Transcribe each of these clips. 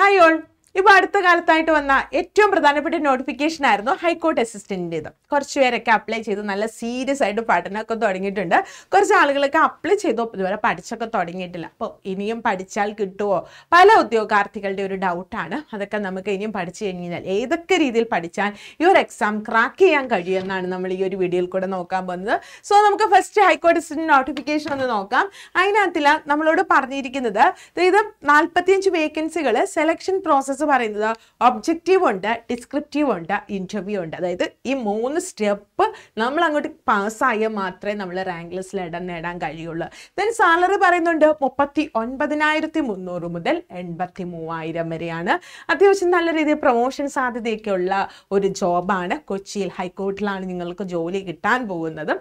Hi all! ഇപ്പോൾ അടുത്ത കാലത്തായിട്ട് വന്ന ഏറ്റവും പ്രധാനപ്പെട്ട നോട്ടിഫിക്കേഷൻ ആയിരുന്നു ഹൈക്കോർട്ട് അസിസ്റ്റൻറ്റിൻ്റെത് കുറച്ച് പേരൊക്കെ അപ്ലൈ ചെയ്ത് നല്ല സീരിയസ് ആയിട്ട് പഠനമൊക്കെ തുടങ്ങിയിട്ടുണ്ട് കുറച്ച് ആളുകളൊക്കെ അപ്ലൈ ചെയ്തോ ഇതുവരെ പഠിച്ചൊക്കെ തുടങ്ങിയിട്ടില്ല അപ്പോൾ ഇനിയും പഠിച്ചാൽ കിട്ടുമോ പല ഉദ്യോഗാർത്ഥികളുടെ ഒരു ഡൗട്ടാണ് അതൊക്കെ നമുക്ക് ഇനിയും പഠിച്ചു കഴിഞ്ഞാൽ ഏതൊക്കെ രീതിയിൽ പഠിച്ചാൽ ഈ ഒരു എക്സാം ക്രാക്ക് ചെയ്യാൻ കഴിയുമെന്നാണ് നമ്മൾ ഈ ഒരു വീഡിയോയിൽ കൂടെ നോക്കാൻ പോകുന്നത് സോ നമുക്ക് ഫസ്റ്റ് ഹൈക്കോർട്ട് അസിസ്റ്റൻ്റ് നോട്ടിഫിക്കേഷൻ ഒന്ന് നോക്കാം അതിനകത്തിൽ നമ്മളോട് പറഞ്ഞിരിക്കുന്നത് ഇത് നാൽപ്പത്തിയഞ്ച് വേക്കൻസികൾ സെലക്ഷൻ പ്രോസസ്സ് പറയുന്നത് ഒബ്ജക്റ്റീവ് ഉണ്ട് ഡിസ്ക്രിപ്റ്റീവ് ഉണ്ട് ഇൻ്റർവ്യൂ ഉണ്ട് അതായത് ഈ മൂന്ന് സ്റ്റെപ്പ് നമ്മൾ അങ്ങോട്ട് പാസ്സായാൽ മാത്രമേ നമ്മൾ റാങ്ക് ലിസ്റ്റിൽ ഇടം നേടാൻ കഴിയുള്ളൂ ദെൻ സാലറി പറയുന്നുണ്ട് മുപ്പത്തി ഒൻപതിനായിരത്തി മുന്നൂറ് മുതൽ എൺപത്തി മൂവായിരം വരെയാണ് അത്യാവശ്യം നല്ല രീതിയിൽ പ്രൊമോഷൻ സാധ്യതയൊക്കെ ഉള്ള ഒരു ജോബാണ് കൊച്ചിയിൽ ഹൈക്കോർട്ടിലാണ് നിങ്ങൾക്ക് ജോലി കിട്ടാൻ പോകുന്നത്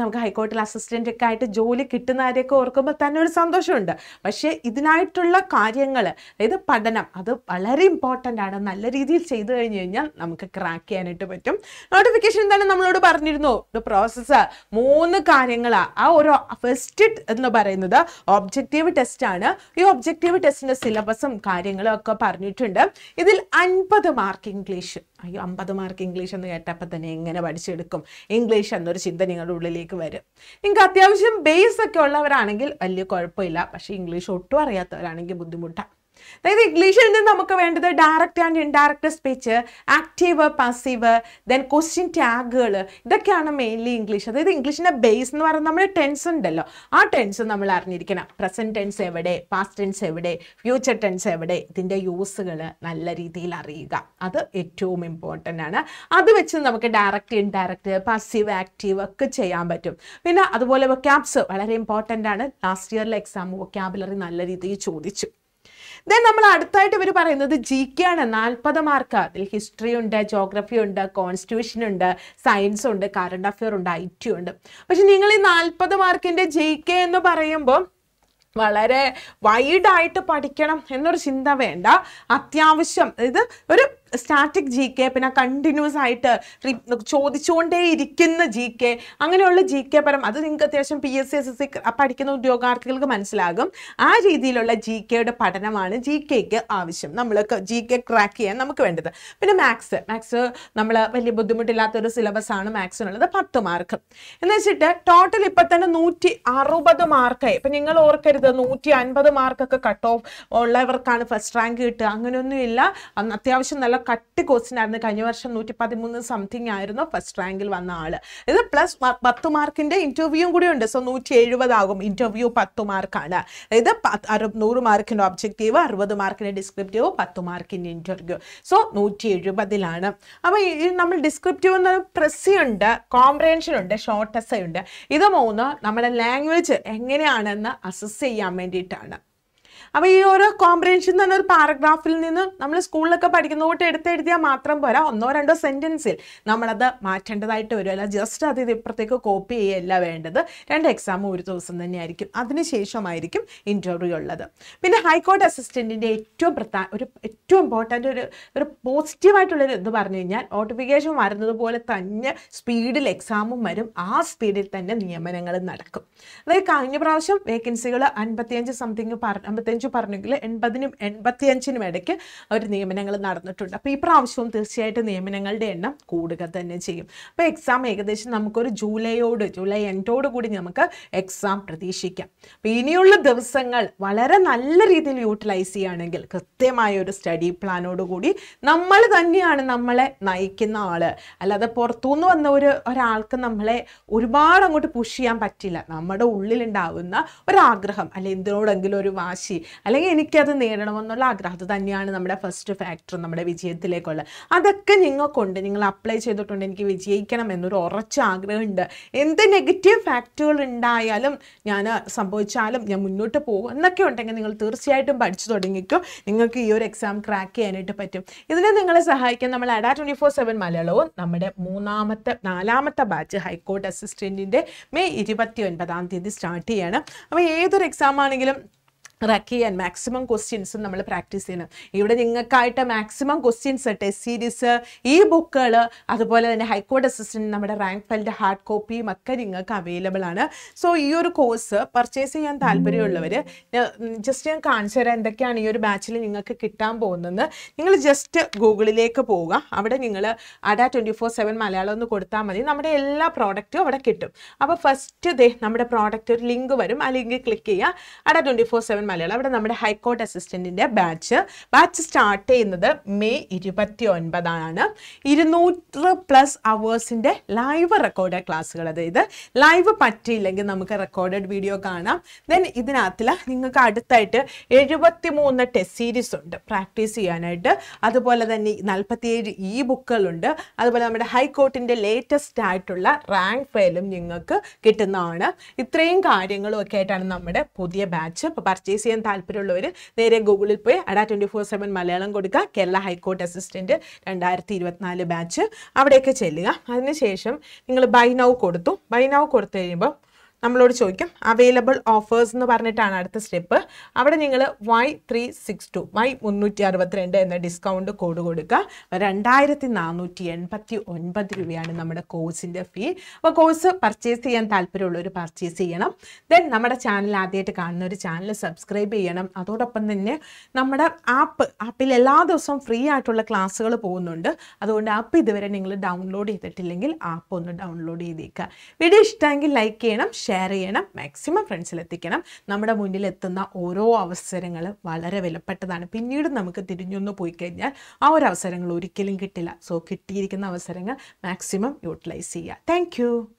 നമുക്ക് ഹൈക്കോർട്ടിൽ അസിസ്റ്റൻ്റ് ഒക്കെ ആയിട്ട് ജോലി കിട്ടുന്നവരെയൊക്കെ ഓർക്കുമ്പോൾ തന്നെ ഒരു സന്തോഷമുണ്ട് പക്ഷേ ഇതിനായിട്ടുള്ള കാര്യങ്ങൾ അതായത് പഠനം അത് വളരെ ഇമ്പോർട്ടൻ്റ് ആണ് നല്ല രീതിയിൽ ചെയ്തു കഴിഞ്ഞ് കഴിഞ്ഞാൽ നമുക്ക് ക്രാക്ക് ചെയ്യാനായിട്ട് പറ്റും നോട്ടിഫിക്കേഷൻ തന്നെ നമ്മളോട് പറഞ്ഞിരുന്നു പ്രോസസ്സ് മൂന്ന് കാര്യങ്ങളാണ് ആ ഒരു ഫസ്റ്റ് എന്ന് പറയുന്നത് ഒബ്ജക്റ്റീവ് ടെസ്റ്റ് ആണ് ഈ ഒബ്ജക്റ്റീവ് ടെസ്റ്റിൻ്റെ സിലബസും കാര്യങ്ങളും ഒക്കെ പറഞ്ഞിട്ടുണ്ട് ഇതിൽ അൻപത് മാർക്ക് ഇംഗ്ലീഷ് അയ്യോ അമ്പത് മാർക്ക് ഇംഗ്ലീഷ് എന്ന് കേട്ടപ്പോൾ തന്നെ എങ്ങനെ പഠിച്ചെടുക്കും ഇംഗ്ലീഷ് എന്നൊരു ചിന്ത നിങ്ങളുടെ ഉള്ളിലേക്ക് വരും നിങ്ങൾക്ക് അത്യാവശ്യം ബേസ് ഒക്കെ ഉള്ളവരാണെങ്കിൽ വലിയ കുഴപ്പമില്ല പക്ഷേ ഇംഗ്ലീഷ് ഒട്ടും അറിയാത്തവരാണെങ്കിൽ ബുദ്ധിമുട്ടാണ് അതായത് ഇംഗ്ലീഷിൽ നിന്ന് നമുക്ക് വേണ്ടത് direct and indirect speech active passive then question ടാഗുകൾ ഇതൊക്കെയാണ് മെയിൻലി ഇംഗ്ലീഷ് അതായത് ഇംഗ്ലീഷിൻ്റെ ബേസ് എന്ന് പറയുന്നത് നമ്മൾ ടെൻസ് ഉണ്ടല്ലോ ആ ടെൻസ് നമ്മൾ അറിഞ്ഞിരിക്കണം പ്രസൻറ്റ് ടെൻസ് എവിടെ പാസ്റ്റ് ടെൻസ് എവിടെ ഫ്യൂച്ചർ ടെൻസ് എവിടെ ഇതിൻ്റെ യൂസുകൾ നല്ല രീതിയിൽ അറിയുക അത് ഏറ്റവും ഇമ്പോർട്ടൻ്റ് ആണ് അത് വെച്ച് നമുക്ക് ഡയറക്റ്റ് ഇൻഡയറക്റ്റ് പാസീവ് ആക്റ്റീവ് ഒക്കെ ചെയ്യാൻ പറ്റും പിന്നെ അതുപോലെ വൊക്കാബ്സ് വളരെ ഇമ്പോർട്ടൻ്റ് ആണ് ലാസ്റ്റ് ഇയറിലെ എക്സാം വൊക്കാബുലറി നല്ല രീതിയിൽ ചോദിച്ചു ദെൻ നമ്മൾ അടുത്തായിട്ട് ഇവർ പറയുന്നത് ജി കെ ആണ് നാൽപ്പത് മാർക്ക് അതിൽ ഹിസ്റ്ററി ഉണ്ട് ജോഗ്രഫി ഉണ്ട് കോൺസ്റ്റിറ്റ്യൂഷൻ ഉണ്ട് സയൻസ് ഉണ്ട് കറണ്ട് അഫെയർ ഉണ്ട് ഐ ടി ഉണ്ട് പക്ഷെ നിങ്ങൾ ഈ നാൽപ്പത് മാർക്കിൻ്റെ ജി കെ എന്ന് പറയുമ്പോൾ വളരെ വൈഡായിട്ട് പഠിക്കണം എന്നൊരു ചിന്ത വേണ്ട അത്യാവശ്യം ഇത് ഒരു സ്റ്റാറ്റിക് ജി കെ പിന്നെ കണ്ടിന്യൂസ് ആയിട്ട് ചോദിച്ചുകൊണ്ടേ ഇരിക്കുന്ന ജി കെ അങ്ങനെയുള്ള ജി കെ പരം അത് നിങ്ങൾക്ക് അത്യാവശ്യം P S C S S C പഠിക്കുന്ന ഉദ്യോഗാർത്ഥികൾക്ക് മനസ്സിലാകും ആ രീതിയിലുള്ള ജി കെയുടെ പഠനമാണ് ജി കെക്ക് ആവശ്യം നമ്മൾ ജി കെ ക്രാക്ക് ചെയ്യാൻ നമുക്ക് വേണ്ടത് പിന്നെ മാത്സ് മാത്സ് നമ്മൾ വലിയ ബുദ്ധിമുട്ടില്ലാത്തൊരു സിലബസ് ആണ് മാത്സിനുള്ളത് പത്ത് മാർക്ക് എന്ന് വെച്ചിട്ട് ടോട്ടൽ ഇപ്പം തന്നെ നൂറ്റി അറുപത് മാർക്കായി ഇപ്പം നിങ്ങൾ ഓർക്കരുത് നൂറ്റി അൻപത് മാർക്കൊക്കെ കട്ട് ഓഫ് ഉള്ളവർക്കാണ് ഫസ്റ്റ് റാങ്ക് കിട്ടുക അങ്ങനെയൊന്നുമില്ല അത്യാവശ്യം നല്ല നല്ല കട്ട് ക്വസ്റ്റ്യൻ ആയിരുന്നു കഴിഞ്ഞ വർഷം നൂറ്റി പതിമൂന്ന് സംതിങ് ആയിരുന്നു ഫസ്റ്റ് റാങ്കിൽ വന്ന ആള് ഇത് പ്ലസ് പത്ത് മാർക്കിന്റെ ഇന്റർവ്യൂവും കൂടി ഉണ്ട് സോ നൂറ്റി എഴുപതാകും ഇന്റർവ്യൂ പത്ത് മാർക്കാണ് അതായത് നൂറ് മാർക്കിന്റെ ഒബ്ജക്റ്റീവ് അറുപത് മാർക്കിന്റെ ഡിസ്ക്രിപ്റ്റീവ് പത്ത് മാർക്കിന്റെ ഇന്റർവ്യൂ സോ നൂറ്റി എഴുപതിലാണ് അപ്പോൾ ഈ നമ്മൾ ഡിസ്ക്രിപ്റ്റീവ് എന്ന് പ്രസ്സിയുണ്ട് കോംപ്രഹെൻഷൻ ഉണ്ട് ഷോർട്ട് എസ് ഉണ്ട് ഇത് മൂന്ന് നമ്മുടെ ലാംഗ്വേജ് എങ്ങനെയാണെന്ന് അസസ് ചെയ്യാൻ വേണ്ടിയിട്ടാണ് അപ്പോൾ ഈ ഓരോ കോമ്പ്രഹെൻഷൻ എന്ന് പറഞ്ഞ ഒരു പാരഗ്രാഫിൽ നിന്ന് നമ്മൾ സ്കൂളിലൊക്കെ പഠിക്കുന്ന കൂട്ട് എടുത്തെഴുതിയാൽ മാത്രം പോരാ ഒന്നോ രണ്ടോ സെൻറ്റൻസിൽ നമ്മളത് മാറ്റേണ്ടതായിട്ട് വരും അല്ല ജസ്റ്റ് അത് ഇത് ഇപ്പുറത്തേക്ക് കോപ്പി ചെയ്യല്ല വേണ്ടത് രണ്ട് എക്സാം ഒരു ദിവസം തന്നെയായിരിക്കും ശേഷമായിരിക്കും ഇൻ്റർവ്യൂ ഉള്ളത് പിന്നെ ഹൈക്കോർട്ട് അസിസ്റ്റൻറ്റിൻ്റെ ഏറ്റവും പ്രധാന ഒരു ഏറ്റവും ഇമ്പോർട്ടൻ്റ് ഒരു ഒരു പോസിറ്റീവായിട്ടുള്ളൊരു ഇത് പറഞ്ഞു കഴിഞ്ഞാൽ നോട്ടിഫിക്കേഷൻ വരുന്നത് പോലെ തന്നെ സ്പീഡിൽ എക്സാമും വരും ആ സ്പീഡിൽ തന്നെ നിയമനങ്ങൾ നടക്കും അതായത് കഴിഞ്ഞ പ്രാവശ്യം വേക്കൻസികൾ അൻപത്തിയഞ്ച് സംതിങ് പറ എൺപത്തഞ്ച് പറഞ്ഞെങ്കിൽ എൺപതിനും എൺപത്തിയഞ്ചിനും ഇടയ്ക്ക് അവർ നിയമനങ്ങൾ നടന്നിട്ടുണ്ട് അപ്പോൾ ഈ പ്രാവശ്യവും തീർച്ചയായിട്ടും നിയമനങ്ങളുടെ എണ്ണം കൂടുക തന്നെ ചെയ്യും അപ്പോൾ എക്സാം ഏകദേശം നമുക്കൊരു ജൂലൈയോട് ജൂലൈ എൻഡോട് കൂടി നമുക്ക് എക്സാം പ്രതീക്ഷിക്കാം അപ്പോൾ ഇനിയുള്ള ദിവസങ്ങൾ വളരെ നല്ല രീതിയിൽ യൂട്ടിലൈസ് ചെയ്യുകയാണെങ്കിൽ കൃത്യമായ ഒരു സ്റ്റഡി പ്ലാനോട് കൂടി നമ്മൾ തന്നെയാണ് നമ്മളെ നയിക്കുന്ന ആൾ അല്ലാതെ പുറത്തുനിന്ന് വന്ന ഒരു ഒരാൾക്ക് നമ്മളെ ഒരുപാട് അങ്ങോട്ട് പുഷ് ചെയ്യാൻ പറ്റില്ല നമ്മുടെ ഉള്ളിലുണ്ടാവുന്ന ഒരാഗ്രഹം അല്ലെ എന്തിനോടെങ്കിലും ഒരു വാശി അല്ലെങ്കിൽ എനിക്കത് നേടണമെന്നുള്ള ആഗ്രഹം തന്നെയാണ് നമ്മുടെ ഫസ്റ്റ് ഫാക്ടർ നമ്മുടെ വിജയത്തിലേക്കുള്ള അതൊക്കെ നിങ്ങൾക്കുണ്ട് നിങ്ങൾ അപ്ലൈ ചെയ്തിട്ടുണ്ട് എനിക്ക് വിജയിക്കണം എന്നൊരു ഉറച്ച ആഗ്രഹമുണ്ട് എന്ത് നെഗറ്റീവ് ഫാക്ടറുകൾ ഉണ്ടായാലും ഞാൻ സംഭവിച്ചാലും ഞാൻ മുന്നോട്ട് പോകും എന്നൊക്കെ ഉണ്ടെങ്കിൽ നിങ്ങൾ തീർച്ചയായിട്ടും പഠിച്ചു തുടങ്ങിക്കും നിങ്ങൾക്ക് ഈ ഒരു എക്സാം ക്രാക്ക് ചെയ്യാനായിട്ട് പറ്റും ഇതിനെ നിങ്ങളെ സഹായിക്കാൻ നമ്മൾ അഡാ ട്വൻറ്റി ഫോർ സെവൻ മലയാളവും നമ്മുടെ മൂന്നാമത്തെ നാലാമത്തെ ബാച്ച് ഹൈക്കോർട്ട് അസിസ്റ്റൻറ്റിൻ്റെ മെയ് ഇരുപത്തി ഒൻപതാം തീയതി സ്റ്റാർട്ട് ചെയ്യാണ് അപ്പോൾ ഏതൊരു എക്സാം ആണെങ്കിലും റാക്ക് ചെയ്യാൻ മാക്സിമം ക്വസ്റ്റ്യൻസും നമ്മൾ പ്രാക്ടീസ് ചെയ്യണം ഇവിടെ നിങ്ങൾക്കായിട്ട് മാക്സിമം ക്വസ്റ്റ്യൻസ് ടെസ്റ്റ് സീരീസ് ഈ ബുക്കുകൾ അതുപോലെ തന്നെ ഹൈക്കോർട്ട് അസിസ്റ്റൻറ്റ് നമ്മുടെ റാങ്ക് ഫയലിൻ്റെ ഹാർഡ് കോപ്പിയും ഒക്കെ നിങ്ങൾക്ക് അവൈലബിൾ ആണ് സോ ഈ ഒരു കോഴ്സ് പർച്ചേസ് ചെയ്യാൻ താല്പര്യമുള്ളവർ ജസ്റ്റ് ഞാൻ കാണിച്ചു തരാം എന്തൊക്കെയാണ് ഈ ഒരു ബാച്ചിൽ നിങ്ങൾക്ക് കിട്ടാൻ പോകുന്നത് നിങ്ങൾ ജസ്റ്റ് ഗൂഗിളിലേക്ക് പോവുക അവിടെ നിങ്ങൾ Adda twenty four seven Malayalam ഒന്ന് കൊടുത്താൽ മതി നമ്മുടെ എല്ലാ പ്രോഡക്റ്റും അവിടെ കിട്ടും അപ്പോൾ ഫസ്റ്റ് ദേ നമ്മുടെ പ്രോഡക്റ്റ് ഒരു ലിങ്ക് വരും ആ ലിങ്ക് ക്ലിക്ക് ചെയ്യുക Adda twenty four seven Malayalam അവിടെ നമ്മുടെ ഹൈക്കോർട്ട് അസിസ്റ്റൻറ്റിൻ്റെ ബാച്ച് ബാച്ച് സ്റ്റാർട്ട് ചെയ്യുന്നത് മെയ് ഇരുപത്തി ഒൻപതാണ് ഇരുന്നൂറ് പ്ലസ് അവേഴ്സിൻ്റെ ലൈവ് റെക്കോർഡ് ക്ലാസ്സുകൾ അതായത് ലൈവ് പറ്റിയില്ലെങ്കിൽ നമുക്ക് റെക്കോർഡഡ് വീഡിയോ കാണാം ദെൻ ഇതിനകത്തിൽ നിങ്ങൾക്ക് അടുത്തായിട്ട് എഴുപത്തി മൂന്ന് ടെസ്റ്റ് സീരീസ് ഉണ്ട് പ്രാക്ടീസ് ചെയ്യാനായിട്ട് അതുപോലെ തന്നെ നാൽപ്പത്തിയേഴ് ഇ ബുക്കുകളുണ്ട് അതുപോലെ നമ്മുടെ ഹൈക്കോർട്ടിൻ്റെ ലേറ്റസ്റ്റ് ആയിട്ടുള്ള റാങ്ക് ഫയലും നിങ്ങൾക്ക് കിട്ടുന്നതാണ് ഇത്രയും കാര്യങ്ങളും ഒക്കെ ആയിട്ടാണ് നമ്മുടെ പുതിയ ബാച്ച് ഇപ്പോൾ പർച്ചേസ് പർച്ചേസ് ചെയ്യാൻ താല്പര്യമുള്ളവർ നേരെ ഗൂഗിളിൽ പോയി അടാ ട്വൻറ്റി ഫോർ സെവൻ മലയാളം കൊടുക്കുക കേരള ഹൈക്കോർട്ട് അസിസ്റ്റൻറ്റ് രണ്ടായിരത്തി ഇരുപത്തിനാല് ബാച്ച് അവിടെയൊക്കെ ചെല്ലുക അതിനുശേഷം നിങ്ങൾ ബൈനാവ് കൊടുത്തു ബൈനാവ് കൊടുത്തു കഴിയുമ്പോൾ നമ്മളോട് ചോദിക്കും അവൈലബിൾ ഓഫേഴ്സ് എന്ന് പറഞ്ഞിട്ടാണ് അടുത്ത സ്റ്റെപ്പ് അവിടെ നിങ്ങൾ Y three six two Y മുന്നൂറ്റി അറുപത്തിരണ്ട് എന്ന ഡിസ്കൗണ്ട് കോഡ് കൊടുക്കുക രണ്ടായിരത്തി നാനൂറ്റി എൺപത്തി ഒൻപത് രൂപയാണ് നമ്മുടെ കോഴ്സിൻ്റെ ഫീ അപ്പോൾ കോഴ്സ് പർച്ചേസ് ചെയ്യാൻ താല്പര്യമുള്ളവർ പർച്ചേസ് ചെയ്യണം ദെൻ നമ്മുടെ ചാനൽ ആദ്യമായിട്ട് കാണുന്ന ഒരു ചാനൽ സബ്സ്ക്രൈബ് ചെയ്യണം അതോടൊപ്പം തന്നെ നമ്മുടെ ആപ്പ് ആപ്പിൽ എല്ലാ ദിവസവും ഫ്രീ ആയിട്ടുള്ള ക്ലാസ്സുകൾ പോകുന്നുണ്ട് അതുകൊണ്ട് ആപ്പ് ഇതുവരെ നിങ്ങൾ ഡൗൺലോഡ് ചെയ്തിട്ടില്ലെങ്കിൽ ആപ്പ് ഒന്ന് ഡൗൺലോഡ് ചെയ്തേക്കുക വീഡിയോ ഇഷ്ടമെങ്കിൽ ലൈക്ക് ചെയ്യണം ഷെയർ ചെയ്യണം മാക്സിമം ഫ്രണ്ട്സിലെത്തിക്കണം നമ്മുടെ മുന്നിൽ എത്തുന്ന ഓരോ അവസരങ്ങൾ വളരെ വിലപ്പെട്ടതാണ് പിന്നീട് നമുക്ക് തിരിഞ്ഞൊന്ന് പോയി കഴിഞ്ഞാൽ ആ ഒരു അവസരങ്ങൾ ഒരിക്കലും കിട്ടില്ല സോ കിട്ടിയിരിക്കുന്ന അവസരങ്ങൾ മാക്സിമം യൂട്ടിലൈസ് ചെയ്യുക താങ്ക്